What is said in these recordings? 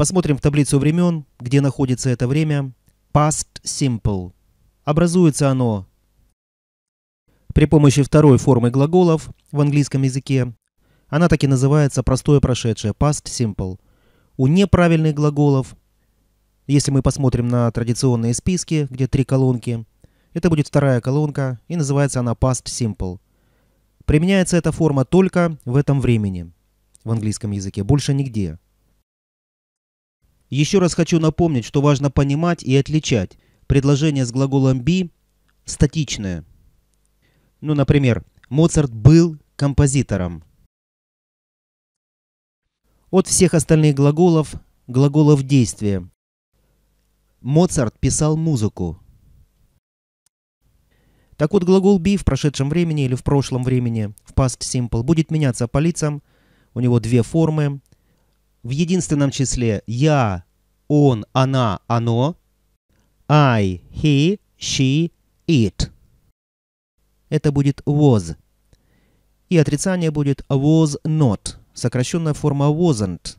Посмотрим в таблицу времен, где находится это время. Past Simple. Образуется оно при помощи второй формы глаголов в английском языке. Она так и называется простое прошедшее, past simple. У неправильных глаголов, если мы посмотрим на традиционные списки, где три колонки, это будет вторая колонка, и называется она past simple. Применяется эта форма только в этом времени в английском языке, больше нигде. Еще раз хочу напомнить, что важно понимать и отличать предложение с глаголом be статичное. Ну, например, Моцарт был композитором. От всех остальных глаголов – глаголов действия. Моцарт писал музыку. Так вот, глагол be в прошедшем времени или в прошлом времени, в past simple, будет меняться по лицам. У него две формы в единственном числе я, он, она, оно, I, he, she, it. Это будет was. И отрицание будет was not, сокращенная форма wasn't.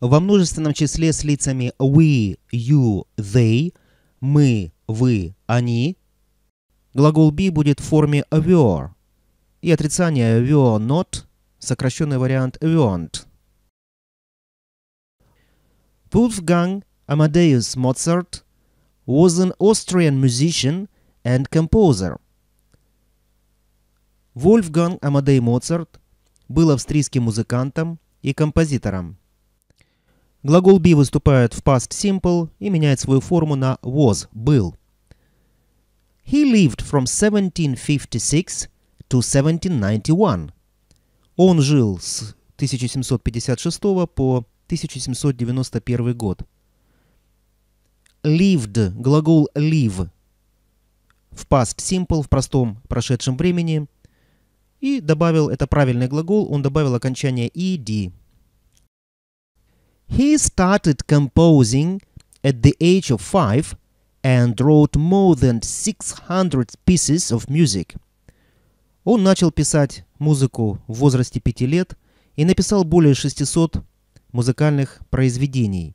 Во множественном числе с лицами we, you, they, мы, вы, они. Глагол be будет в форме were. И отрицание were not – сокращенный вариант «want». Wolfgang Amadeus Mozart was an Austrian musician and composer. Вольфганг Амадей Моцарт был австрийским музыкантом и композитором. Глагол be выступает в past simple и меняет свою форму на was – был. He lived from 1756 to 1791. Он жил с 1756 по 1791 год. Lived, глагол live в past simple, в простом прошедшем времени. И добавил, это правильный глагол, он добавил окончание ed. He started composing at the age of five and wrote more than 600 pieces of music. Он начал писать музыку в возрасте 5 лет и написал более 600 музыкальных произведений.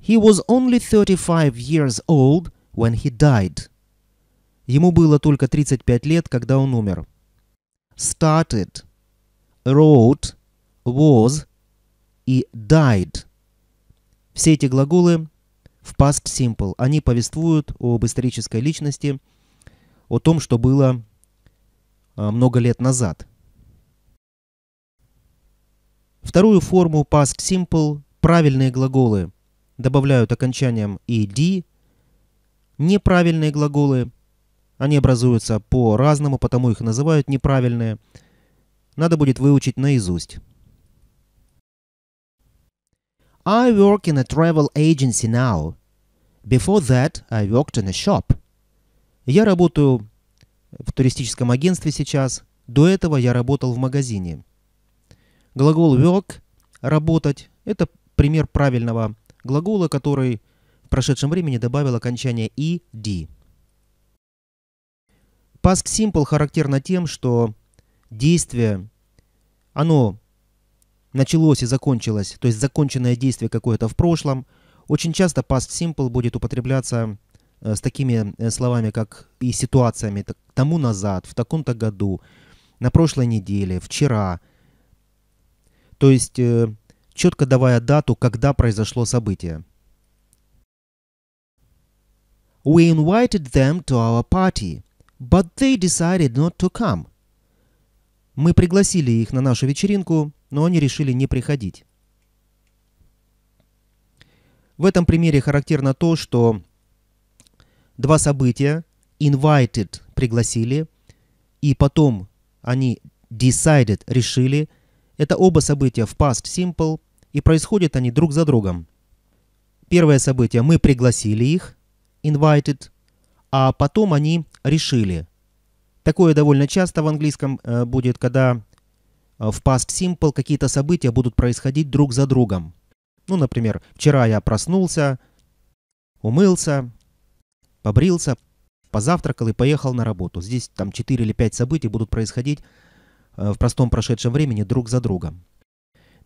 He was only 35 years old when he died. Ему было только 35 лет, когда он умер. Started, wrote, was и died. Все эти глаголы в past simple. Они повествуют об исторической личности, о том, что было Э, много лет назад. Вторую форму past simple правильные глаголы добавляют окончанием ed. Неправильные глаголы, они образуются по-разному, потому их называют неправильные. Надо будет выучить наизусть. I work in a travel agency now. Before that, I worked in a shop. Я работаю в туристическом агентстве сейчас. До этого я работал в магазине. Глагол work – работать – это пример правильного глагола, который в прошедшем времени добавил окончание «ed». Past Simple характерно тем, что действие, оно началось и закончилось, то есть законченное действие какое-то в прошлом. Очень часто Past Simple будет употребляться Э, с такими э, словами, как и ситуациями, так, тому назад, в таком-то году, на прошлой неделе, вчера. То есть э, четко давая дату, когда произошло событие. We invited them to our party, but they decided not to come. Мы пригласили их на нашу вечеринку, но они решили не приходить. В этом примере характерно то, что два события, invited – пригласили, и потом они decided – решили. Это оба события в past simple, и происходят они друг за другом. Первое событие – мы пригласили их, invited, а потом они решили. Такое довольно часто в английском э, будет, когда э, в past simple какие-то события будут происходить друг за другом. Ну, например, вчера я проснулся, умылся, побрился, позавтракал и поехал на работу. Здесь там 4 или 5 событий будут происходить э, в простом прошедшем времени друг за другом.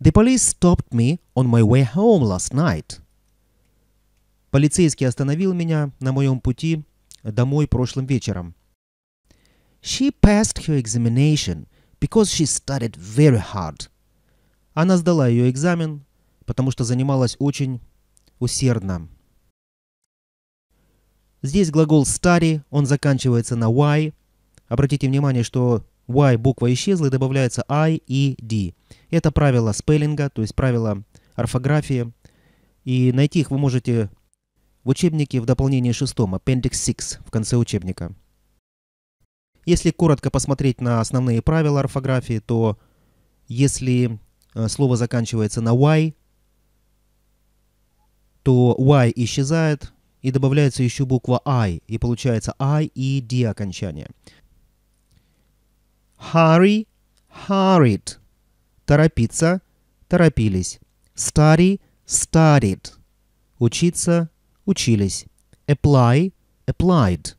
The police stopped me on my way home last night. Полицейский остановил меня на моем пути домой прошлым вечером. She passed her examination because she studied very hard. Она сдала ее экзамен, потому что занималась очень усердно. Здесь глагол study, он заканчивается на y. Обратите внимание, что y буква исчезла и добавляется i и d. Это правило спеллинга, то есть правило орфографии. И найти их вы можете в учебнике в дополнении шестом, Appendix 6, в конце учебника. Если коротко посмотреть на основные правила орфографии, то если э, слово заканчивается на y, то y исчезает, и добавляется еще буква I, и получается I и D окончание. Hurry, hurried. Торопиться, торопились. Study, studied. Учиться, учились. Apply, applied.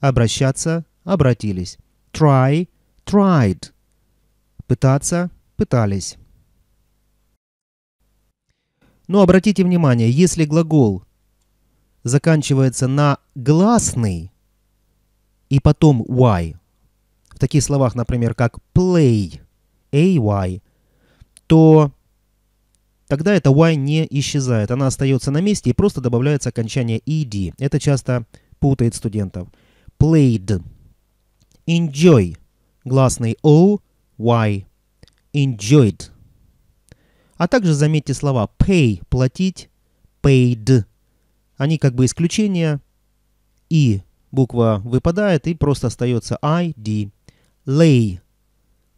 Обращаться, обратились. Try, tried. Пытаться, пытались. Но обратите внимание, если глагол заканчивается на гласный и потом y. В таких словах, например, как play, ay, то тогда это y не исчезает. Она остается на месте и просто добавляется окончание ed. Это часто путает студентов. Played. Enjoy. Гласный o, y. Enjoyed. А также заметьте слова pay – платить, paid они как бы исключение. И буква выпадает и просто остается i d Lay.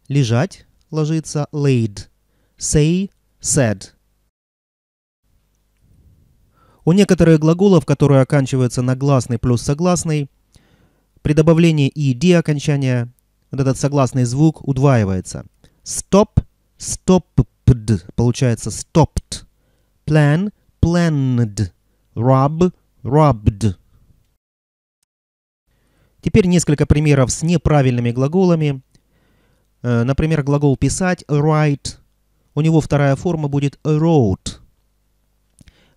Лежать, ложится laid. Say, said. У некоторых глаголов, которые оканчиваются на гласный плюс согласный, при добавлении d окончания вот этот согласный звук удваивается. Stop, stopped, получается stopped. Plan, planned rub, rubbed. Теперь несколько примеров с неправильными глаголами. Э, например, глагол «писать» – write. У него вторая форма будет wrote.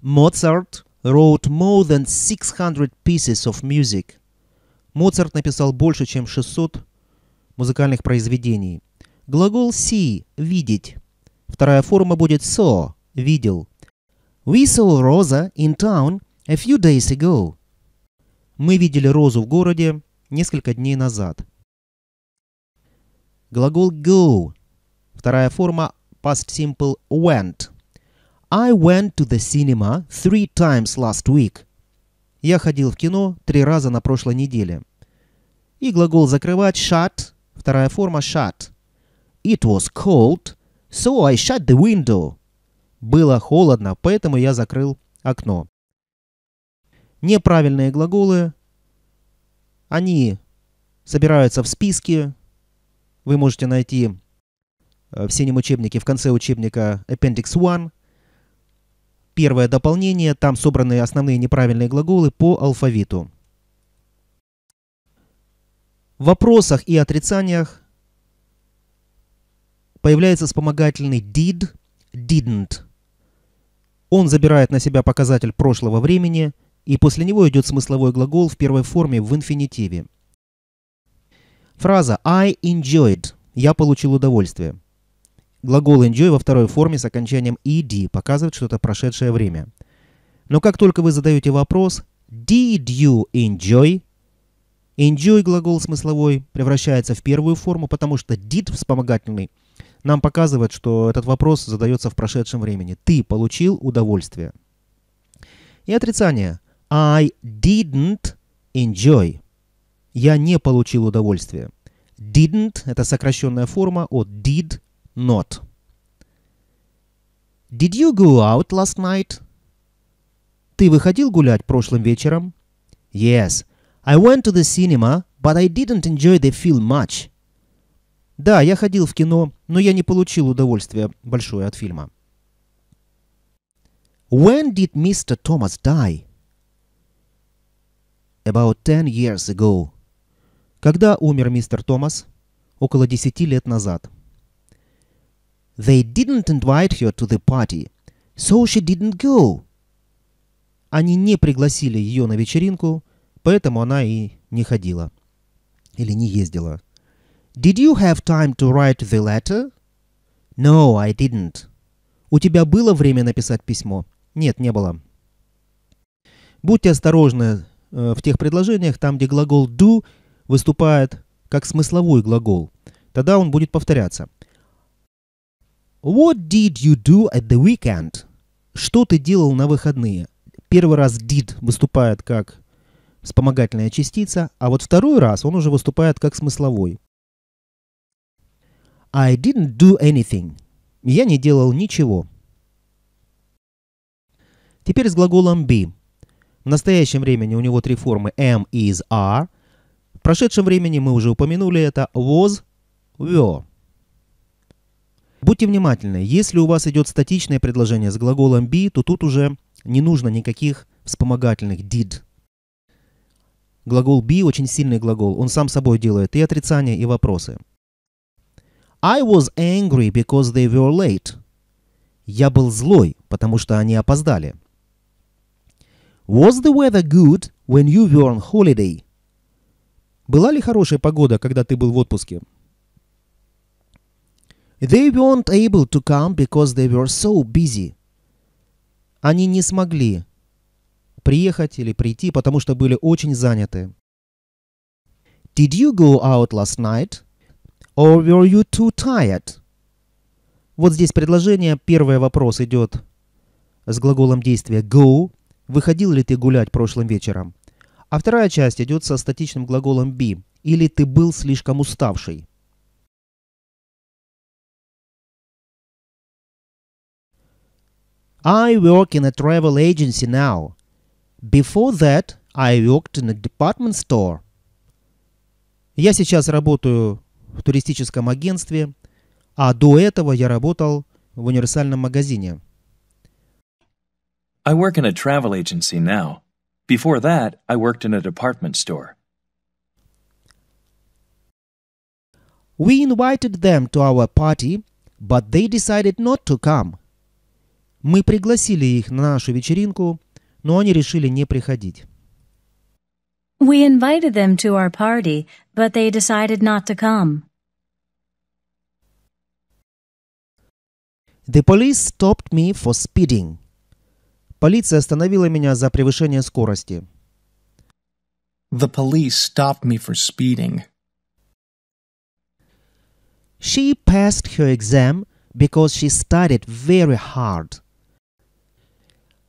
Mozart wrote more than 600 pieces of music. Моцарт написал больше, чем 600 музыкальных произведений. Глагол see – видеть. Вторая форма будет saw – видел. We saw Rosa in town a few days ago. Мы видели Розу в городе несколько дней назад. Глагол go. Вторая форма past simple went. I went to the cinema three times last week. Я ходил в кино три раза на прошлой неделе. И глагол закрывать shut. Вторая форма shut. It was cold, so I shut the window. Было холодно, поэтому я закрыл окно. Неправильные глаголы, они собираются в списке. Вы можете найти э, в синем учебнике, в конце учебника Appendix 1. Первое дополнение, там собраны основные неправильные глаголы по алфавиту. В вопросах и отрицаниях появляется вспомогательный did, didn't. Он забирает на себя показатель прошлого времени, и после него идет смысловой глагол в первой форме в инфинитиве. Фраза «I enjoyed» – «я получил удовольствие». Глагол enjoy во второй форме с окончанием ed показывает что-то прошедшее время. Но как только вы задаете вопрос «Did you enjoy?», enjoy глагол смысловой превращается в первую форму, потому что did вспомогательный – нам показывает, что этот вопрос задается в прошедшем времени. Ты получил удовольствие. И отрицание. I didn't enjoy. Я не получил удовольствие. Didn't – это сокращенная форма от did not. Did you go out last night? Ты выходил гулять прошлым вечером? Yes. I went to the cinema, but I didn't enjoy the film much. Да, я ходил в кино, но я не получил удовольствия большое от фильма. When did Mr. Thomas die? About ten years ago. Когда умер мистер Томас? Около десяти лет назад. They didn't invite her to the party, so she didn't go. Они не пригласили ее на вечеринку, поэтому она и не ходила. Или не ездила. Did you have time to write the letter? No, I didn't. У тебя было время написать письмо? Нет, не было. Будьте осторожны э, в тех предложениях, там, где глагол do выступает как смысловой глагол. Тогда он будет повторяться. What did you do at the weekend? Что ты делал на выходные? Первый раз did выступает как вспомогательная частица, а вот второй раз он уже выступает как смысловой. I didn't do anything. Я не делал ничего. Теперь с глаголом be. В настоящем времени у него три формы am, is, are. В прошедшем времени мы уже упомянули это was, were. Будьте внимательны, если у вас идет статичное предложение с глаголом be, то тут уже не нужно никаких вспомогательных did. Глагол be очень сильный глагол, он сам собой делает и отрицание, и вопросы. I was angry because they were late. Я был злой, потому что они опоздали. Was the weather good when you were on holiday? Была ли хорошая погода, когда ты был в отпуске? They weren't able to come because they were so busy. Они не смогли приехать или прийти, потому что были очень заняты. Did you go out last night? Or were you too tired? Вот здесь предложение, первый вопрос идет с глаголом действия go. Выходил ли ты гулять прошлым вечером? А вторая часть идет со статичным глаголом be. Или ты был слишком уставший? I work in a travel agency now. Before that, I worked in a department store. Я сейчас работаю в туристическом агентстве, а до этого я работал в универсальном магазине. I work in a travel agency now. Before that, I worked in a department store. We invited them to our party, but they decided not to come. Мы пригласили их на нашу вечеринку, но они решили не приходить. We invited them to our party, but they decided not to come. The police stopped me for speeding. Полиция остановила меня за превышение скорости. The police stopped me for speeding. She passed her exam because she studied very hard.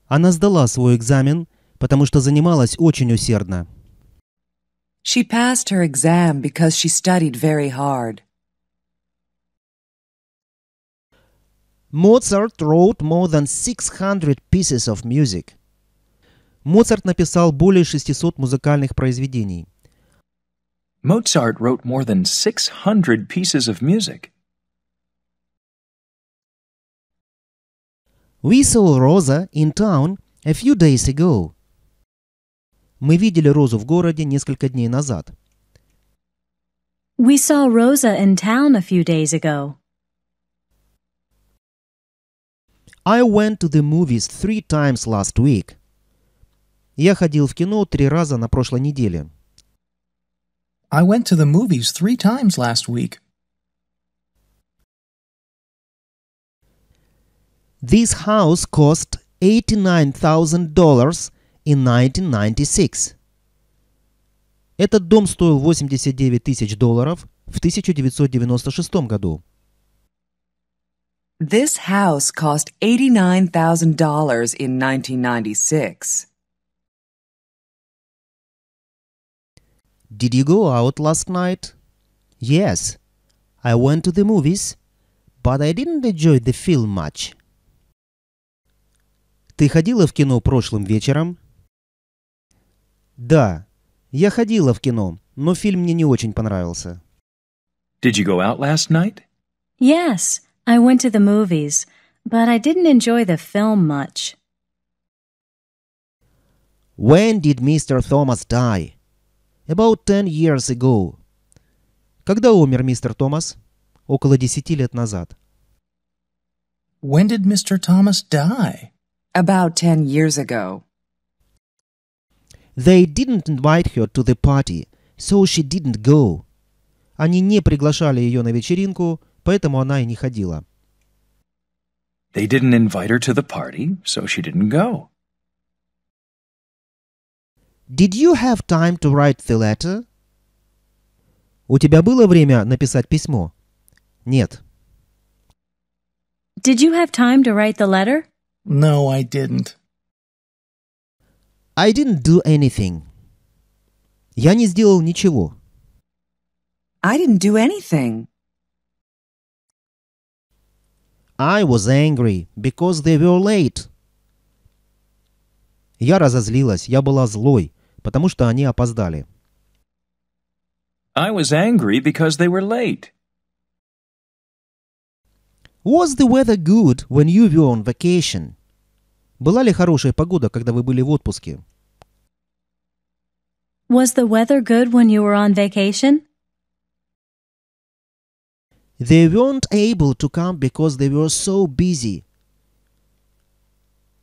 Она сдала свой экзамен, потому что занималась очень усердно. She passed her exam because she studied very hard. Моцарт wrote more than 600 pieces of music. Моцарт написал более 600 музыкальных произведений. Mozart wrote more than 600 pieces of music. We saw Rosa in town a few days ago. Мы видели Розу в городе несколько дней назад. We saw Rosa in town a few days ago. I went to the movies three times last week. Я ходил в кино три раза на прошлой неделе. I went to the movies three times last week. This house cost $89,000 in 1996. Этот дом стоил 89 тысяч долларов в 1996 году. This house cost $89,000 in 1996. Did you go out last night? Yes. I went to the movies, but I didn't enjoy the film much. Ты ходила в кино прошлым вечером? Да, я ходила в кино, но фильм мне не очень понравился. Did you go out last night? Yes. I went to the movies, but I didn't enjoy the film much. When did Mr. Thomas die? About 10 years ago. Когда умер мистер Томас? Около десяти лет назад. When did Mr. Thomas die? About 10 years ago. They didn't invite her to the party, so she didn't go. Они не приглашали ее на вечеринку, поэтому она и не ходила. They didn't invite her to the party, so she didn't go. Did you have time to write the letter? У тебя было время написать письмо? Нет. Did you have time to write the letter? No, I didn't. I didn't do anything. Я не сделал ничего. I didn't do anything. I was angry because they were late. Я разозлилась, я была злой, потому что они опоздали. I was angry because they were late. Was the weather good when you were on vacation? Была ли хорошая погода, когда вы были в отпуске? Was the weather good when you were on vacation? They weren't able to come because they were so busy.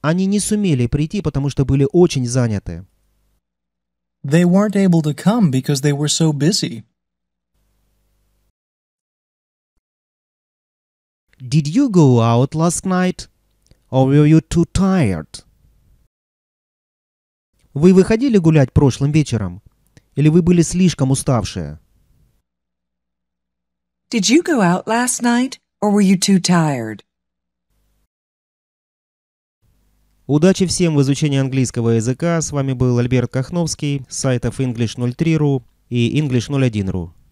Они не сумели прийти, потому что были очень заняты. They weren't able to come because they were so busy. Did you go out last night? Or were you too tired? Вы выходили гулять прошлым вечером? Или вы были слишком уставшие? Did you go out last night or were you too tired? Удачи всем в изучении английского языка. С вами был Альберт Кахновский с сайтов English03.ru и English01.ru.